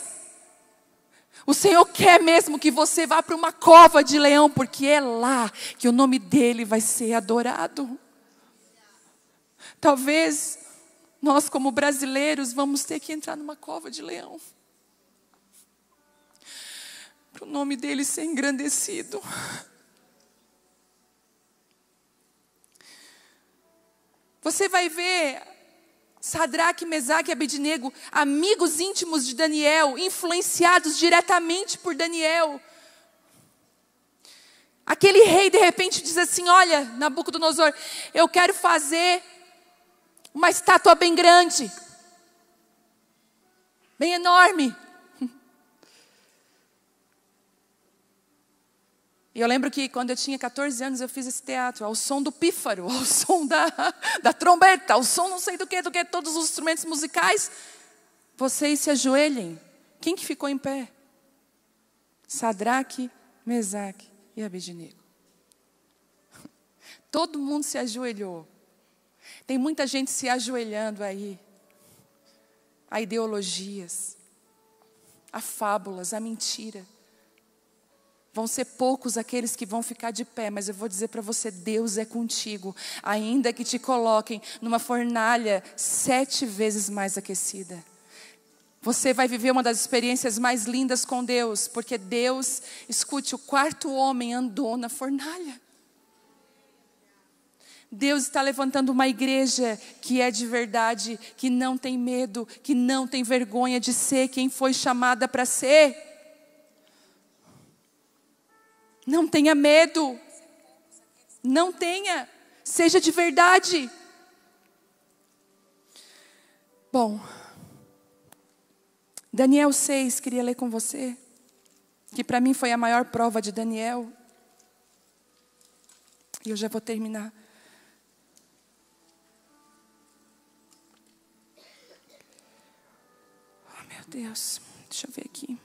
Speaker 1: o Senhor quer mesmo que você vá para uma cova de leão, porque é lá que o nome dele vai ser adorado. Talvez nós, como brasileiros, vamos ter que entrar numa cova de leão. Para o nome dele ser engrandecido. Você vai ver Sadraque, Mesaque e Abednego, amigos íntimos de Daniel, influenciados diretamente por Daniel. Aquele rei de repente diz assim: Olha, Nabucodonosor, eu quero fazer uma estátua bem grande, bem enorme, E eu lembro que quando eu tinha 14 anos eu fiz esse teatro, ao som do pífaro, [laughs] ao som da, da trombeta, ao som não sei do que, do que, todos os instrumentos musicais. Vocês se ajoelhem. Quem que ficou em pé? Sadraque, Mesaque e Abednego. [laughs] Todo mundo se ajoelhou. Tem muita gente se ajoelhando aí. A ideologias, a fábulas, a mentira. Vão ser poucos aqueles que vão ficar de pé, mas eu vou dizer para você: Deus é contigo, ainda que te coloquem numa fornalha sete vezes mais aquecida. Você vai viver uma das experiências mais lindas com Deus, porque Deus, escute, o quarto homem andou na fornalha. Deus está levantando uma igreja que é de verdade, que não tem medo, que não tem vergonha de ser quem foi chamada para ser. Não tenha medo. Não tenha. Seja de verdade. Bom, Daniel 6, queria ler com você, que para mim foi a maior prova de Daniel. E eu já vou terminar. Oh, meu Deus, deixa eu ver aqui.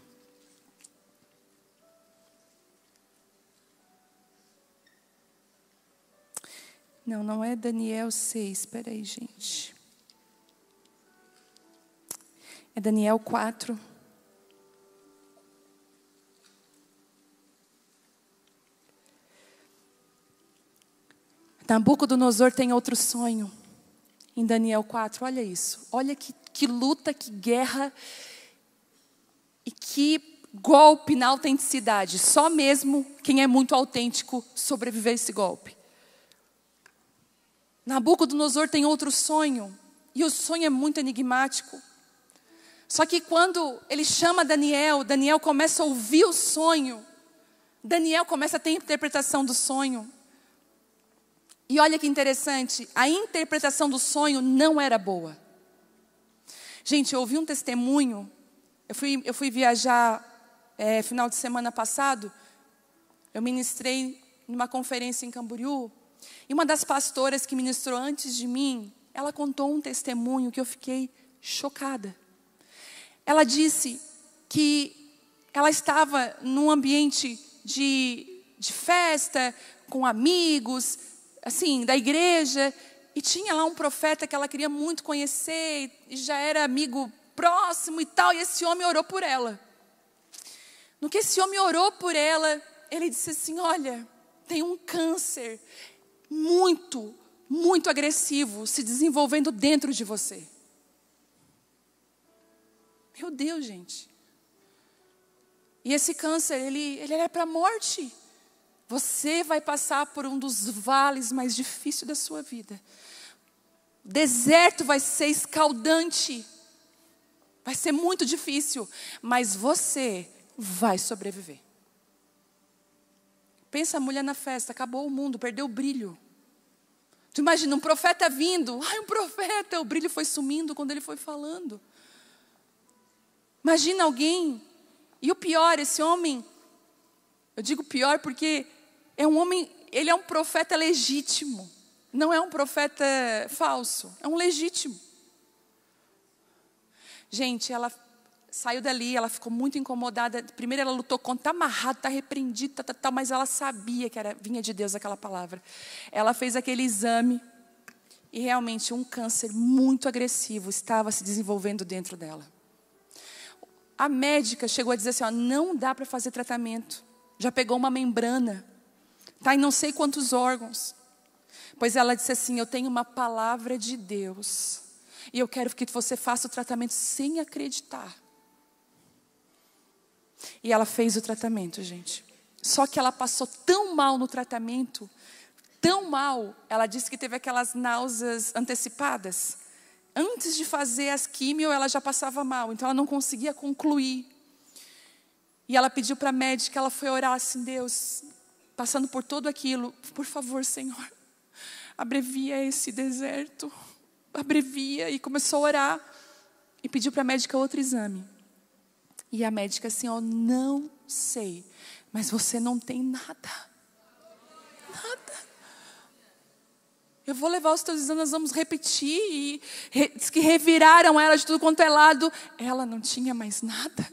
Speaker 1: Não, não é Daniel 6, espera aí, gente. É Daniel 4. Nabucodonosor tem outro sonho em Daniel 4. Olha isso. Olha que, que luta, que guerra e que golpe na autenticidade. Só mesmo quem é muito autêntico sobreviver a esse golpe. Nabucodonosor tem outro sonho, e o sonho é muito enigmático. Só que quando ele chama Daniel, Daniel começa a ouvir o sonho. Daniel começa a ter interpretação do sonho. E olha que interessante, a interpretação do sonho não era boa. Gente, eu ouvi um testemunho. Eu fui, eu fui viajar é, final de semana passado. Eu ministrei numa conferência em Camboriú e uma das pastoras que ministrou antes de mim, ela contou um testemunho que eu fiquei chocada. Ela disse que ela estava num ambiente de, de festa, com amigos, assim, da igreja, e tinha lá um profeta que ela queria muito conhecer, e já era amigo próximo e tal, e esse homem orou por ela. No que esse homem orou por ela, ele disse assim: Olha, tem um câncer muito, muito agressivo se desenvolvendo dentro de você. Meu Deus, gente. E esse câncer, ele, ele é para a morte. Você vai passar por um dos vales mais difíceis da sua vida. O deserto vai ser escaldante. Vai ser muito difícil, mas você vai sobreviver. Pensa a mulher na festa, acabou o mundo, perdeu o brilho. Tu imagina um profeta vindo, ai, um profeta, o brilho foi sumindo quando ele foi falando. Imagina alguém, e o pior, esse homem, eu digo pior porque é um homem, ele é um profeta legítimo, não é um profeta falso, é um legítimo. Gente, ela saiu dali, ela ficou muito incomodada. Primeiro ela lutou contra, está amarrado, está repreendido, tá, tá, tá, mas ela sabia que era, vinha de Deus aquela palavra. Ela fez aquele exame e realmente um câncer muito agressivo estava se desenvolvendo dentro dela. A médica chegou a dizer assim: ó, não dá para fazer tratamento. Já pegou uma membrana, está em não sei quantos órgãos. Pois ela disse assim: eu tenho uma palavra de Deus. E eu quero que você faça o tratamento sem acreditar. E ela fez o tratamento, gente. Só que ela passou tão mal no tratamento, tão mal, ela disse que teve aquelas náuseas antecipadas. Antes de fazer as químio, ela já passava mal, então ela não conseguia concluir. E ela pediu para a médica, ela foi orar assim, Deus, passando por tudo aquilo, por favor, Senhor, abrevia esse deserto. Abrevia e começou a orar e pediu para a médica outro exame. E a médica assim, ó, não sei, mas você não tem nada. Nada. Eu vou levar os teus exames, nós vamos repetir. E diz que reviraram ela de tudo quanto é lado. Ela não tinha mais nada.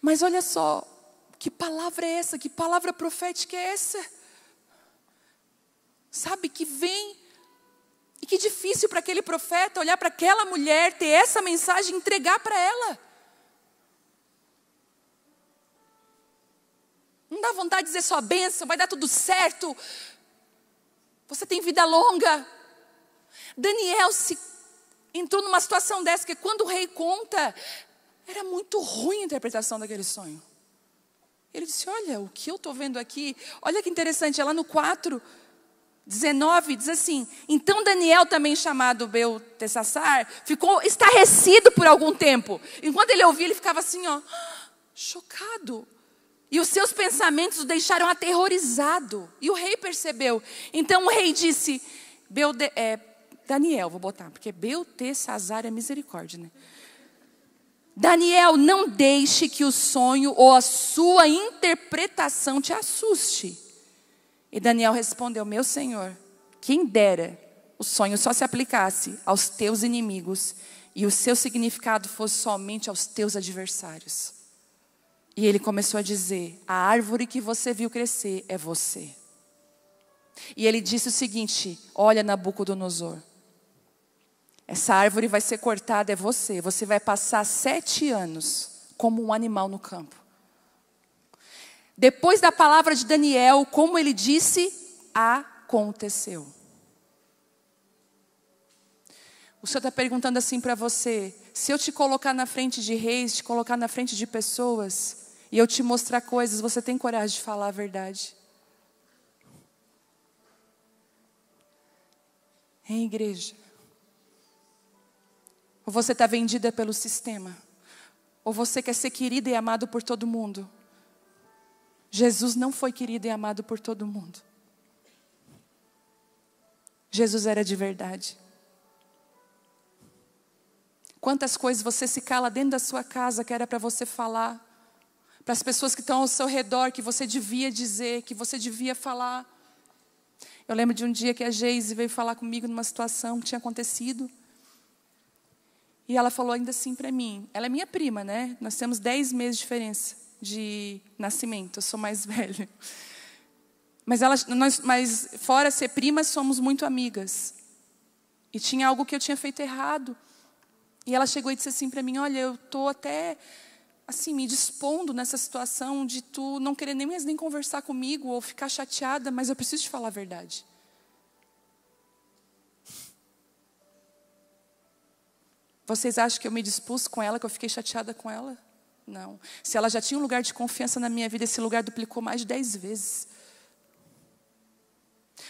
Speaker 1: Mas olha só, que palavra é essa? Que palavra profética é essa? Sabe que vem que difícil para aquele profeta olhar para aquela mulher, ter essa mensagem e entregar para ela. Não dá vontade de dizer sua bênção, vai dar tudo certo. Você tem vida longa. Daniel se entrou numa situação dessa que quando o rei conta, era muito ruim a interpretação daquele sonho. Ele disse: Olha, o que eu estou vendo aqui, olha que interessante, é lá no 4. 19 diz assim: Então Daniel, também chamado Belteshazzar, ficou estarrecido por algum tempo. Enquanto ele ouvia, ele ficava assim, ó, chocado. E os seus pensamentos o deixaram aterrorizado. E o rei percebeu. Então o rei disse: Belde, é, Daniel, vou botar, porque Belteshazzar é misericórdia, né? Daniel, não deixe que o sonho ou a sua interpretação te assuste e Daniel respondeu: Meu senhor, quem dera o sonho só se aplicasse aos teus inimigos e o seu significado fosse somente aos teus adversários. E ele começou a dizer: A árvore que você viu crescer é você. E ele disse o seguinte: Olha, Nabucodonosor, essa árvore vai ser cortada, é você. Você vai passar sete anos como um animal no campo. Depois da palavra de Daniel, como ele disse, aconteceu. O Senhor está perguntando assim para você: se eu te colocar na frente de reis, te colocar na frente de pessoas, e eu te mostrar coisas, você tem coragem de falar a verdade? Em igreja. Ou você está vendida pelo sistema. Ou você quer ser querida e amado por todo mundo. Jesus não foi querido e amado por todo mundo. Jesus era de verdade. Quantas coisas você se cala dentro da sua casa que era para você falar, para as pessoas que estão ao seu redor, que você devia dizer, que você devia falar. Eu lembro de um dia que a Geise veio falar comigo numa situação que tinha acontecido. E ela falou ainda assim para mim. Ela é minha prima, né? Nós temos 10 meses de diferença de nascimento, eu sou mais [laughs] velha. Mas, ela, nós, mas fora ser primas, somos muito amigas. E tinha algo que eu tinha feito errado. E ela chegou e disse assim para mim: Olha, eu estou até assim me dispondo nessa situação de tu não querer nem mais nem conversar comigo ou ficar chateada, mas eu preciso te falar a verdade. Vocês acham que eu me dispus com ela, que eu fiquei chateada com ela? Não. Se ela já tinha um lugar de confiança na minha vida, esse lugar duplicou mais de dez vezes.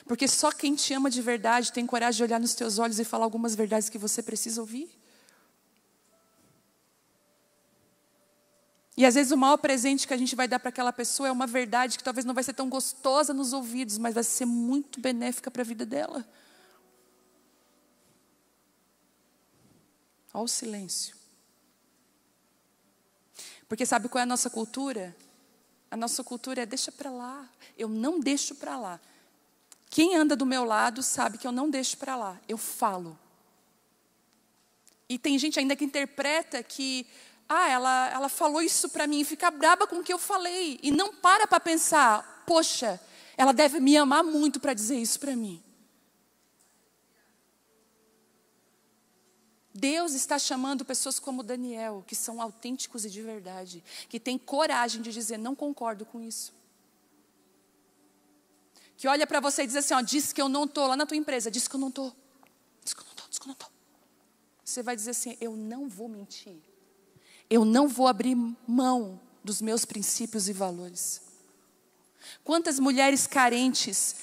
Speaker 1: Porque só quem te ama de verdade tem coragem de olhar nos teus olhos e falar algumas verdades que você precisa ouvir. E às vezes o maior presente que a gente vai dar para aquela pessoa é uma verdade que talvez não vai ser tão gostosa nos ouvidos, mas vai ser muito benéfica para a vida dela. Olha o silêncio. Porque sabe qual é a nossa cultura? A nossa cultura é deixa para lá. Eu não deixo para lá. Quem anda do meu lado sabe que eu não deixo para lá. Eu falo. E tem gente ainda que interpreta que ah, ela, ela falou isso para mim e fica braba com o que eu falei e não para para pensar, poxa, ela deve me amar muito para dizer isso para mim. Deus está chamando pessoas como Daniel, que são autênticos e de verdade, que têm coragem de dizer: não concordo com isso. Que olha para você e diz assim: ó, diz que eu não estou lá na tua empresa, diz que eu não estou. Diz que eu não estou, diz que eu não estou. Você vai dizer assim: eu não vou mentir. Eu não vou abrir mão dos meus princípios e valores. Quantas mulheres carentes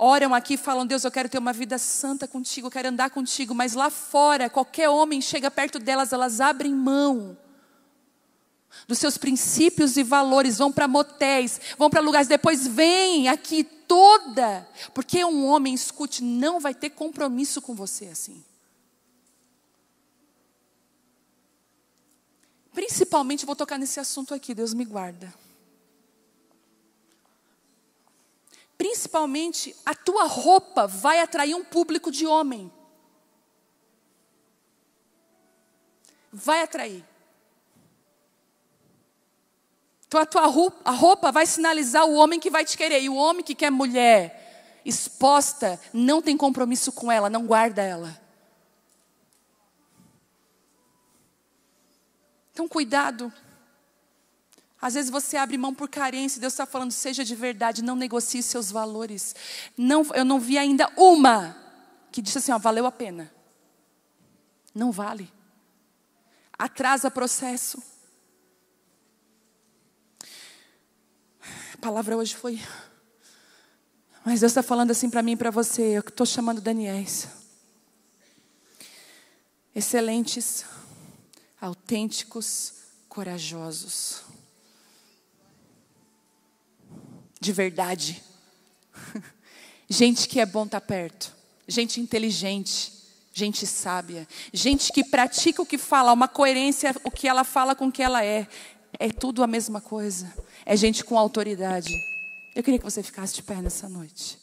Speaker 1: oram aqui, falam: Deus, eu quero ter uma vida santa contigo, eu quero andar contigo, mas lá fora, qualquer homem chega perto delas, elas abrem mão dos seus princípios e valores, vão para motéis, vão para lugares, depois vem aqui toda, porque um homem, escute, não vai ter compromisso com você assim. Principalmente, vou tocar nesse assunto aqui, Deus me guarda. principalmente a tua roupa vai atrair um público de homem. Vai atrair. Então a tua roupa, a roupa vai sinalizar o homem que vai te querer. E o homem que quer mulher exposta não tem compromisso com ela, não guarda ela. Então cuidado. Às vezes você abre mão por carência, Deus está falando, seja de verdade, não negocie seus valores. Não, eu não vi ainda uma que disse assim, ó, valeu a pena. Não vale. Atrasa processo. A palavra hoje foi. Mas Deus está falando assim para mim e para você, eu estou chamando Daniéis. Excelentes, autênticos, corajosos. de verdade. [laughs] Gente que é bom estar tá perto, gente inteligente, gente sábia, gente que pratica o que fala, uma coerência o que ela fala com o que ela é. É tudo a mesma coisa. É gente com autoridade. Eu queria que você ficasse de pé nessa noite.